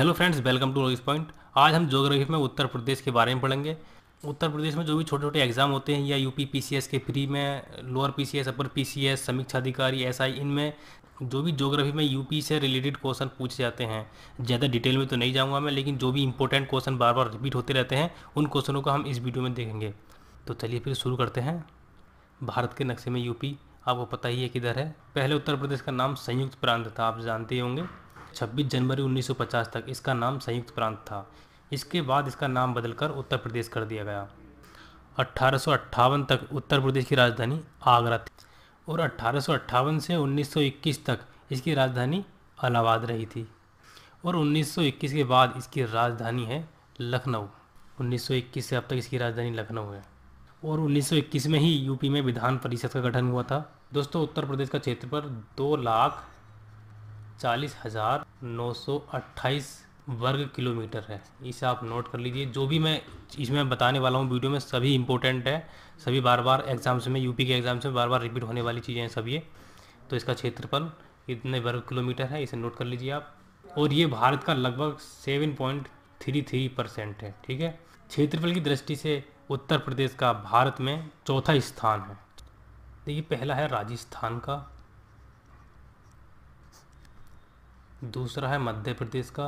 hello friends welcome to Royce point आज हम geography में उत्तर प्रदेश के बारे में पढ़ेंगे उत्तर प्रदेश में जो भी छोटे छोटे एग्ज़ाम होते हैं या यूपी पीसीएस के फ्री में लोअर पीसीएस अपर पीसीएस अधिकारी एसआई इनमें जो भी जोग्राफी में यूपी से रिलेटेड क्वेश्चन पूछे जाते हैं ज़्यादा डिटेल में तो नहीं जाऊँगा मैं लेकिन जो भी इंपॉर्टेंट क्वेश्चन बार बार रिपीट होते रहते हैं उन क्वेश्चनों को हम इस वीडियो में देखेंगे तो चलिए फिर शुरू करते हैं भारत के नक्शे में यूपी आपको पता ही है किधर है पहले उत्तर प्रदेश का नाम संयुक्त प्रांत था आप जानते ही होंगे 26 जनवरी 1950 तक इसका नाम संयुक्त प्रांत था इसके बाद इसका नाम बदलकर उत्तर प्रदेश कर दिया गया अट्ठारह तक उत्तर प्रदेश की राजधानी आगरा थी और अट्ठारह से 1921 तक इसकी राजधानी इलाहाबाद रही थी और 1921 के बाद इसकी राजधानी है लखनऊ 1921 से अब तक इसकी राजधानी लखनऊ है और 1921 में ही यूपी में विधान परिषद का गठन हुआ था दोस्तों उत्तर प्रदेश का क्षेत्र पर दो लाख चालीस हज़ार नौ सौ अट्ठाईस वर्ग किलोमीटर है इसे आप नोट कर लीजिए जो भी मैं इसमें बताने वाला हूँ वीडियो में सभी इंपॉर्टेंट है सभी बार बार एग्ज़ाम्स में यूपी के एग्ज़ाम्स में बार बार रिपीट होने वाली चीज़ें हैं सभी ये तो इसका क्षेत्रफल इतने वर्ग किलोमीटर है इसे नोट कर लीजिए आप और ये भारत का लगभग seven point three three percent है ठीक है क्षेत्रफल की दृष्टि से उत्तर प्रदेश का भारत में चौथा स्थान है देखिए तो पहला है राजस्थान का दूसरा है मध्य प्रदेश का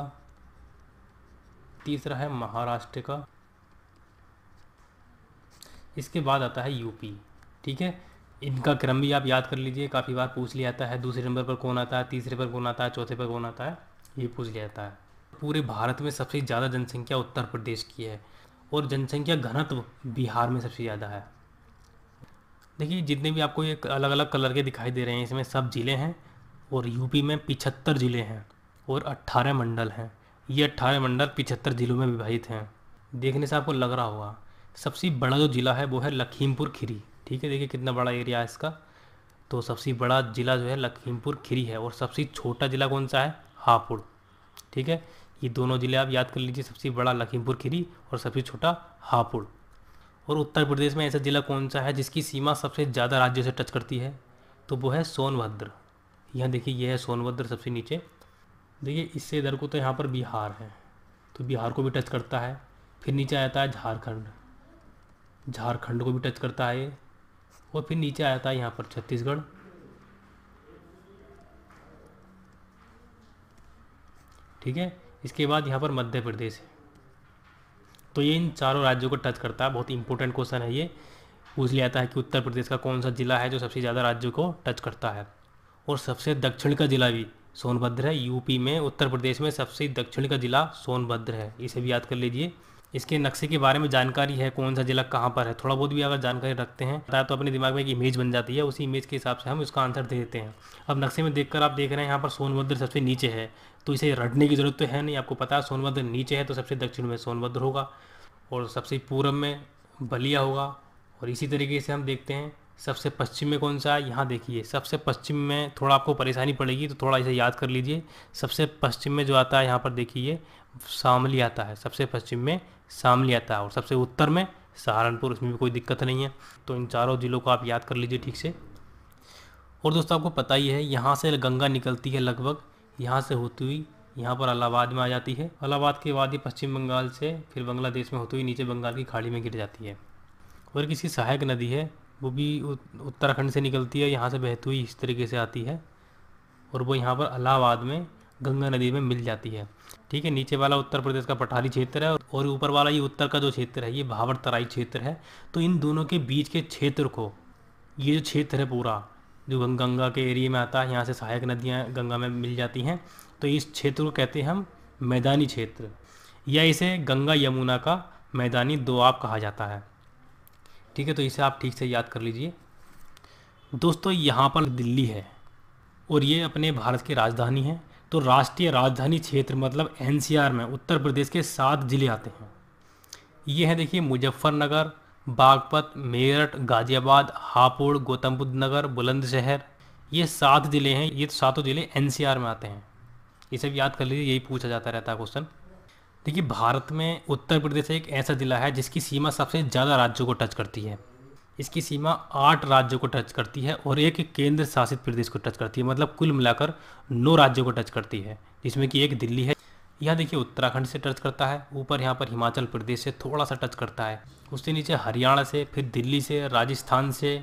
तीसरा है महाराष्ट्र का इसके बाद आता है यूपी ठीक है इनका क्रम भी आप याद कर लीजिए काफ़ी बार पूछ लिया जाता है दूसरे नंबर पर कौन आता है तीसरे पर कौन आता है चौथे पर कौन आता है ये पूछ लिया जाता है पूरे भारत में सबसे ज़्यादा जनसंख्या उत्तर प्रदेश की है और जनसंख्या घनत्व बिहार में सबसे ज़्यादा है देखिए जितने भी आपको ये अलग अलग कलर के दिखाई दे रहे हैं इसमें सब ज़िले हैं और यूपी में पिछहत्तर ज़िले हैं और अट्ठारह मंडल हैं ये अट्ठारह मंडल पिछहत्तर ज़िलों में विभाजित हैं देखने से आपको लग रहा होगा सबसे बड़ा जो ज़िला है वो है लखीमपुर खीरी ठीक है देखिए कितना बड़ा एरिया है इसका तो सबसे बड़ा ज़िला जो है लखीमपुर खीरी है और सबसे छोटा ज़िला कौन सा है हापुड़ ठीक है ये दोनों ज़िले आप याद कर लीजिए सबसे बड़ा लखीमपुर खीरी और सबसे छोटा हापुड़ और उत्तर प्रदेश में ऐसा ज़िला कौन सा है जिसकी सीमा सबसे ज़्यादा राज्यों से टच करती है तो वो है सोनभद्र यहाँ देखिए यह है सोनभद्र सबसे नीचे देखिए इससे इधर को तो यहाँ पर बिहार है तो बिहार को भी टच करता है फिर नीचे आता है झारखंड झारखंड को भी टच करता है और फिर नीचे आता है यहाँ पर छत्तीसगढ़ ठीक है इसके बाद यहाँ पर मध्य प्रदेश है तो ये इन चारों राज्यों को टच करता है बहुत इंपॉर्टेंट क्वेश्चन है ये पूछ लिया जाता है कि उत्तर प्रदेश का कौन सा ज़िला है जो सबसे ज़्यादा राज्यों को टच करता है और सबसे दक्षिण का ज़िला भी सोनभद्र है यूपी में उत्तर प्रदेश में सबसे दक्षिण का ज़िला सोनभद्र है इसे भी याद कर लीजिए इसके नक्शे के बारे में जानकारी है कौन सा ज़िला कहाँ पर है थोड़ा बहुत भी अगर जानकारी रखते हैं बताया तो अपने दिमाग में एक इमेज बन जाती है उसी इमेज के हिसाब से हम इसका आंसर दे देते हैं अब नक्शे में देखकर आप देख रहे हैं यहाँ पर सोनभद्र सबसे नीचे है तो इसे रटने की ज़रूरत तो है नहीं आपको पता है सोनभद्र नीचे है तो सबसे दक्षिण में सोनभद्र होगा और सबसे पूर्व में बलिया होगा और इसी तरीके से हम देखते हैं सबसे पश्चिम में कौन सा है यहाँ देखिए सबसे पश्चिम में थोड़ा आपको परेशानी पड़ेगी तो थोड़ा इसे याद कर लीजिए सबसे पश्चिम में जो आता है यहाँ पर देखिए शामली आता है सबसे पश्चिम में शामली आता है और सबसे उत्तर में सहारनपुर उसमें भी कोई दिक्कत नहीं है तो इन चारों ज़िलों को आप याद कर लीजिए ठीक से और दोस्तों आपको पता ही है यहाँ से गंगा निकलती है लगभग यहाँ से होती हुई यहाँ पर इलाहाबाद में आ जाती है अलाहाबाद के बाद ये पश्चिम बंगाल से फिर बांग्लादेश में होती हुई नीचे बंगाल की खाड़ी में गिर जाती है और किसी सहायक नदी है वो भी उत्तराखंड से निकलती है यहाँ से बहती हुई इस तरीके से आती है और वो यहाँ पर अलाहाबाद में गंगा नदी में मिल जाती है ठीक है नीचे वाला उत्तर प्रदेश का पठारी क्षेत्र है और ऊपर वाला ये उत्तर का जो क्षेत्र है ये भावर तराई क्षेत्र है तो इन दोनों के बीच के क्षेत्र को ये जो क्षेत्र है पूरा जो गंगा के एरिए में आता है यहाँ से सहायक नदियाँ गंगा में मिल जाती हैं तो इस क्षेत्र को कहते हैं हम मैदानी क्षेत्र या इसे गंगा यमुना का मैदानी दोआब कहा जाता है ठीक है तो इसे आप ठीक से याद कर लीजिए दोस्तों यहाँ पर दिल्ली है और ये अपने भारत की राजधानी है तो राष्ट्रीय राजधानी क्षेत्र मतलब एनसीआर में उत्तर प्रदेश के सात ज़िले आते हैं ये हैं देखिए मुजफ्फरनगर बागपत मेरठ गाज़ियाबाद हापुड़ गौतम बुद्ध नगर बुलंदशहर ये सात ज़िले हैं ये सातों ज़िले एन में आते हैं ये सब याद कर लीजिए यही पूछा जाता रहता है क्वेश्चन देखिए भारत में उत्तर प्रदेश एक ऐसा ज़िला है जिसकी सीमा सबसे ज़्यादा राज्यों को टच करती है इसकी सीमा आठ राज्यों को टच करती है और एक केंद्र शासित प्रदेश को टच करती है मतलब कुल मिलाकर नौ राज्यों को टच करती है जिसमें कि एक दिल्ली है यह देखिए उत्तराखंड से टच करता है ऊपर यहाँ पर हिमाचल प्रदेश से थोड़ा सा टच करता है उससे नीचे हरियाणा से फिर दिल्ली से राजस्थान से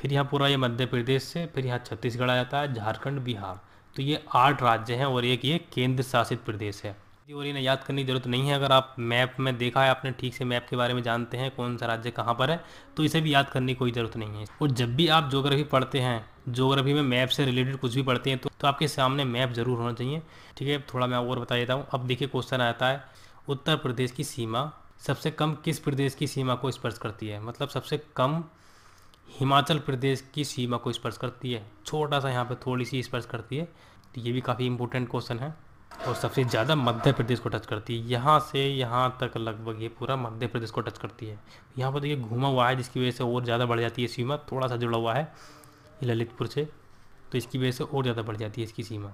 फिर यहाँ पूरा ये मध्य प्रदेश से फिर यहाँ छत्तीसगढ़ आ जाता है झारखंड बिहार तो ये आठ राज्य हैं और एक ये केंद्र शासित प्रदेश है और इन्हें याद करने की ज़रूरत नहीं है अगर आप मैप में देखा है आपने ठीक से मैप के बारे में जानते हैं कौन सा राज्य कहाँ पर है तो इसे भी याद करने की कोई ज़रूरत नहीं है और जब भी आप ज्योग्राफी पढ़ते हैं ज्योग्राफी में मैप से रिलेटेड कुछ भी पढ़ते हैं तो, तो आपके सामने मैप ज़रूर होना चाहिए ठीक है थोड़ा मैं और बता देता हूँ अब देखिए क्वेश्चन आता है उत्तर प्रदेश की सीमा सबसे कम किस प्रदेश की सीमा को स्पर्श करती है मतलब सबसे कम हिमाचल प्रदेश की सीमा को स्पर्श करती है छोटा सा यहाँ पर थोड़ी सी स्पर्श करती है तो ये भी काफ़ी इंपॉर्टेंट क्वेश्चन है और सबसे ज़्यादा मध्य प्रदेश को टच करती है यहाँ से यहाँ तक लगभग ये पूरा मध्य प्रदेश को टच करती है यहाँ पर देखिए घुमा हुआ है जिसकी वजह से और ज़्यादा बढ़ जाती है सीमा थोड़ा सा जुड़ा हुआ है ललितपुर से तो इसकी वजह से और ज़्यादा बढ़ जाती है इसकी सीमा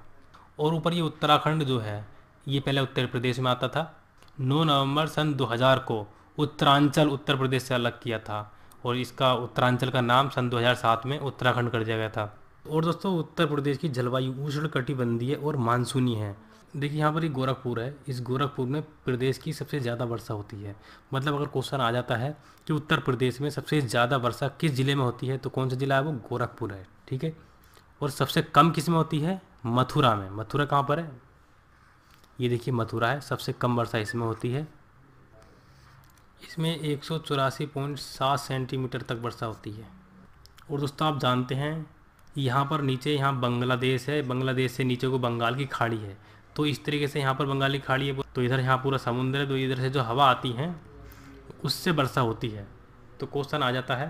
और ऊपर ये उत्तराखंड जो है ये पहले उत्तर प्रदेश में आता था नौ नवंबर सन दो को उत्तरांचल उत्तर प्रदेश से अलग किया था और इसका उत्तरांचल का नाम सन 2007 में उत्तराखंड कर दिया गया था और दोस्तों उत्तर प्रदेश की जलवायु उष्ण कटिबंधीय और मानसूनी है देखिए यहाँ पर ये गोरखपुर है इस गोरखपुर में प्रदेश की सबसे ज़्यादा वर्षा होती है मतलब अगर क्वेश्चन आ जाता है कि उत्तर प्रदेश में सबसे ज़्यादा वर्षा किस ज़िले में होती है तो कौन सा ज़िला है वो गोरखपुर है ठीक है और सबसे कम किस में होती है मथुरा में मथुरा कहाँ पर है ये देखिए मथुरा है सबसे कम वर्षा इसमें होती है इसमें एक सेंटीमीटर तक वर्षा होती है और दोस्तों आप जानते हैं यहाँ पर नीचे यहाँ बांग्लादेश है बांग्लादेश से नीचे को बंगाल की खाड़ी है तो इस तरीके से यहाँ पर बंगाली खाड़ी है तो इधर यहाँ पूरा समुंदर है तो इधर से जो हवा आती है उससे वर्षा होती है तो क्वेश्चन आ जाता है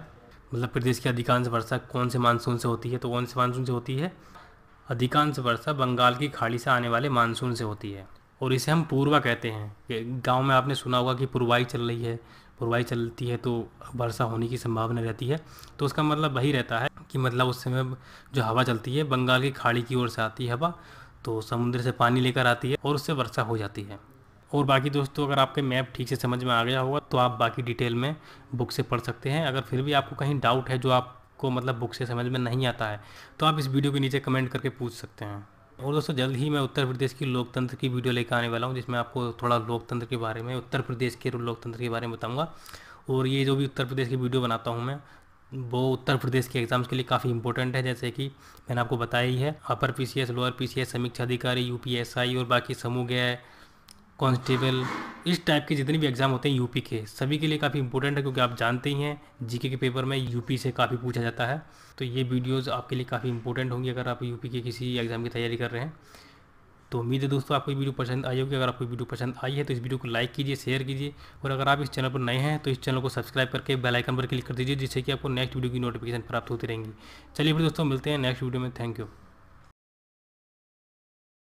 मतलब प्रदेश की अधिकांश वर्षा कौन से मानसून से होती है तो कौन से मानसून से होती है अधिकांश वर्षा बंगाल की खाड़ी से आने वाले मानसून से होती है और इसे हम पूर्वा कहते हैं गांव में आपने सुना होगा कि पुरवाई चल रही है पुरवाई चलती है तो वर्षा होने की संभावना रहती है तो उसका मतलब वही रहता है कि मतलब उस समय जो हवा चलती है बंगाल की खाड़ी की ओर से आती है हवा तो समुद्र से पानी लेकर आती है और उससे वर्षा हो जाती है और बाकी दोस्तों अगर आपके मैप ठीक से समझ में आ गया होगा तो आप बाकी डिटेल में बुक से पढ़ सकते हैं अगर फिर भी आपको कहीं डाउट है जो आपको मतलब बुक से समझ में नहीं आता है तो आप इस वीडियो के नीचे कमेंट करके पूछ सकते हैं और दोस्तों जल्द ही मैं उत्तर प्रदेश की लोकतंत्र की वीडियो लेकर आने वाला हूँ जिसमें आपको थोड़ा लोकतंत्र के बारे में उत्तर प्रदेश के लोकतंत्र के बारे में बताऊँगा और ये जो भी उत्तर प्रदेश की वीडियो बनाता हूँ मैं वो उत्तर प्रदेश के एग्ज़ाम्स के लिए काफ़ी इंपॉर्टेंट है जैसे कि मैंने आपको बताया ही है अपर पीसीएस लोअर पीसीएस समीक्षा अधिकारी यूपीएसआई और बाकी समूह गए कॉन्स्टेबल इस टाइप के जितने भी एग्ज़ाम होते हैं यूपी के सभी के लिए काफ़ी इंपॉर्टेंट है क्योंकि आप जानते ही हैं जीके के पेपर में यूपी से काफ़ी पूछा जाता है तो ये वीडियोज़ आपके लिए काफ़ी इंपॉर्टेंट होंगी अगर आप यूपी के किसी एग्ज़ाम की तैयारी कर रहे हैं तो उम्मीद है दोस्तों आपको वीडियो पसंद आई होगी अगर आपको वीडियो पसंद आई है तो इस वीडियो को लाइक कीजिए शेयर कीजिए और अगर आप इस चैनल पर नए हैं तो इस चैनल को सब्सक्राइब करके बेल आइकन पर क्लिक कर दीजिए जिससे कि आपको नेक्स्ट वीडियो की नोटिफिकेशन प्राप्त होती रहेंगी चलिए फिर दोस्तों मिलते हैं नेक्स्ट वीडियो में थैंक यू